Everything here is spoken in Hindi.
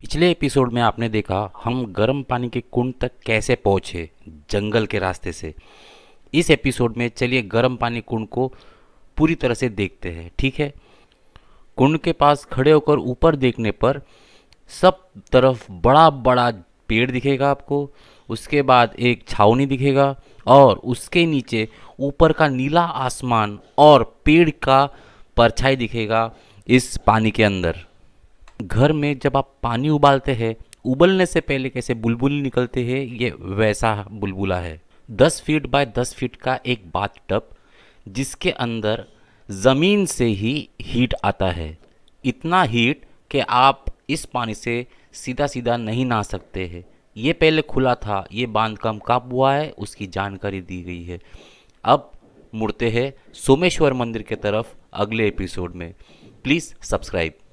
पिछले एपिसोड में आपने देखा हम गर्म पानी के कुंड तक कैसे पहुँचे जंगल के रास्ते से इस एपिसोड में चलिए गर्म पानी कुंड को पूरी तरह से देखते हैं ठीक है कुंड के पास खड़े होकर ऊपर देखने पर सब तरफ बड़ा बड़ा पेड़ दिखेगा आपको उसके बाद एक छावनी दिखेगा और उसके नीचे ऊपर का नीला आसमान और पेड़ का परछाई दिखेगा इस पानी के अंदर घर में जब आप पानी उबालते हैं उबलने से पहले कैसे बुलबुल निकलते हैं ये वैसा बुलबुला है 10 फीट बाय 10 फीट का एक बाथ टप जिसके अंदर ज़मीन से ही हीट आता है इतना हीट कि आप इस पानी से सीधा सीधा नहीं नहा सकते हैं ये पहले खुला था ये बांध कम कब हुआ है उसकी जानकारी दी गई है अब मुड़ते हैं सोमेश्वर मंदिर के तरफ अगले एपिसोड में प्लीज़ सब्सक्राइब